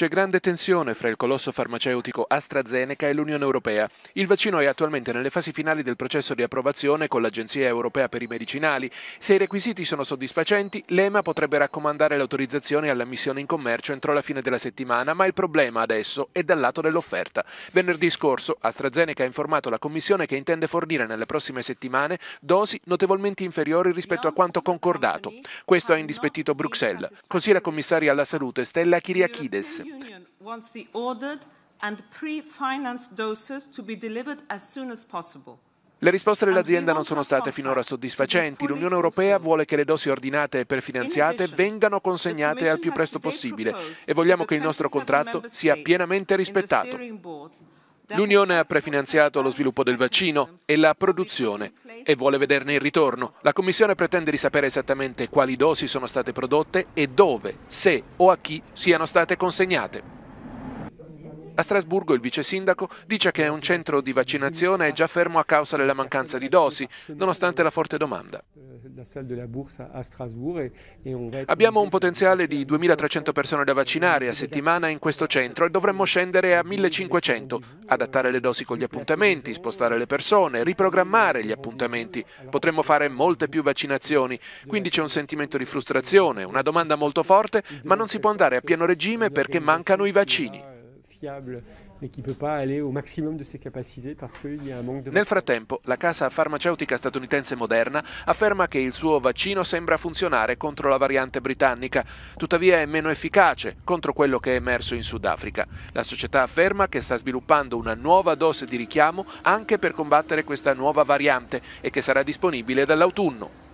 C'è grande tensione fra il colosso farmaceutico AstraZeneca e l'Unione Europea. Il vaccino è attualmente nelle fasi finali del processo di approvazione con l'Agenzia Europea per i Medicinali. Se i requisiti sono soddisfacenti, l'EMA potrebbe raccomandare l'autorizzazione alla missione in commercio entro la fine della settimana, ma il problema adesso è dal lato dell'offerta. Venerdì scorso AstraZeneca ha informato la Commissione che intende fornire nelle prossime settimane dosi notevolmente inferiori rispetto a quanto concordato. Questo ha indispettito Bruxelles. Così la commissaria alla salute Stella Kiriakides. Union wants the ordered and pre-financed doses to be delivered as soon as possible. Le risposte dell'azienda non sono state finora soddisfacenti. L'Unione Europea vuole che le dosi ordinate e prefinanziate vengano consegnate al più presto possibile e vogliamo che il nostro contratto sia pienamente rispettato. L'Unione ha prefinanziato lo sviluppo del vaccino e la produzione e vuole vederne il ritorno. La Commissione pretende di sapere esattamente quali dosi sono state prodotte e dove, se o a chi siano state consegnate. A Strasburgo il vice sindaco dice che un centro di vaccinazione è già fermo a causa della mancanza di dosi, nonostante la forte domanda. Abbiamo un potenziale di 2.300 persone da vaccinare a settimana in questo centro e dovremmo scendere a 1.500, adattare le dosi con gli appuntamenti, spostare le persone, riprogrammare gli appuntamenti. Potremmo fare molte più vaccinazioni, quindi c'è un sentimento di frustrazione, una domanda molto forte, ma non si può andare a pieno regime perché mancano i vaccini fiable, mais qui ne peut pas aller au maximum de ses capacités parce un manco di... Nel frattempo, la casa farmaceutica statunitense Moderna afferma che il suo vaccino sembra funzionare contro la variante britannica, tuttavia è meno efficace contro quello che è emerso in Sudafrica. La società afferma che sta sviluppando una nuova dose di richiamo anche per combattere questa nuova variante e che sarà disponibile dall'autunno.